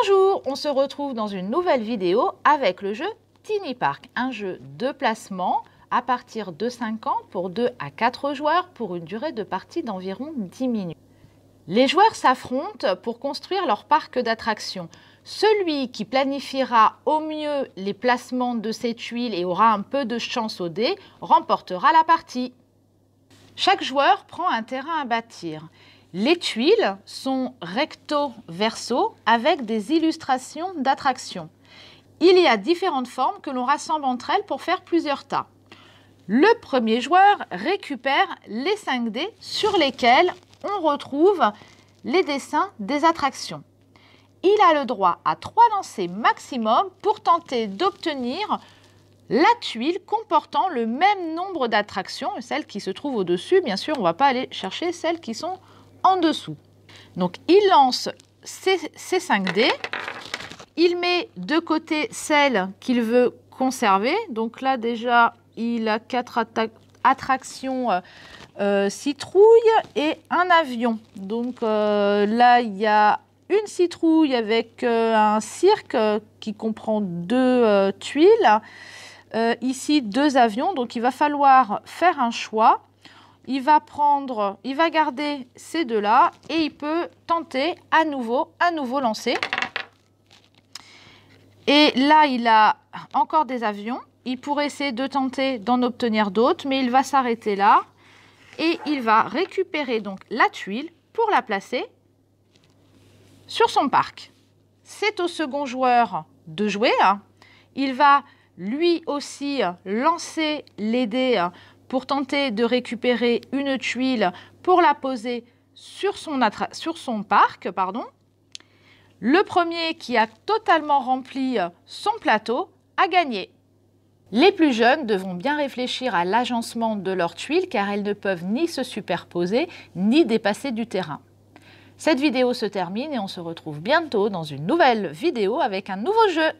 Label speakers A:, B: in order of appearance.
A: Bonjour, on se retrouve dans une nouvelle vidéo avec le jeu Tiny Park, un jeu de placement à partir de 5 ans pour 2 à 4 joueurs pour une durée de partie d'environ 10 minutes. Les joueurs s'affrontent pour construire leur parc d'attractions. Celui qui planifiera au mieux les placements de ses tuiles et aura un peu de chance au dé remportera la partie. Chaque joueur prend un terrain à bâtir. Les tuiles sont recto-verso avec des illustrations d'attractions. Il y a différentes formes que l'on rassemble entre elles pour faire plusieurs tas. Le premier joueur récupère les 5 dés sur lesquels on retrouve les dessins des attractions. Il a le droit à 3 lancers maximum pour tenter d'obtenir la tuile comportant le même nombre d'attractions, celles qui se trouvent au-dessus. Bien sûr, on ne va pas aller chercher celles qui sont en dessous. Donc il lance ses 5 dés, il met de côté celle qu'il veut conserver. Donc là déjà, il a quatre attractions euh, euh, citrouilles et un avion. Donc euh, là, il y a une citrouille avec un cirque qui comprend deux tuiles. ici, deux avions. Donc il va falloir faire un choix il va prendre, il va garder ces deux-là et il peut tenter à nouveau, à nouveau lancer. Et là, il a encore des avions. Il pourrait essayer de tenter d'en obtenir d'autres, mais il va s'arrêter là. Et il va récupérer donc la tuile pour la placer sur son parc. C'est au second joueur de jouer. Hein. Il va lui aussi lancer les dés hein, pour tenter de récupérer une tuile pour la poser sur son, parc. Pardon. Le premier qui a totalement rempli euh, son plateau a gagné. Les plus jeunes devront bien réfléchir à l'agencement de leurs tuiles car elles ne peuvent ni se superposer ni dépasser du terrain. Cette vidéo se termine et on se retrouve bientôt dans une nouvelle vidéo avec un nouveau jeu.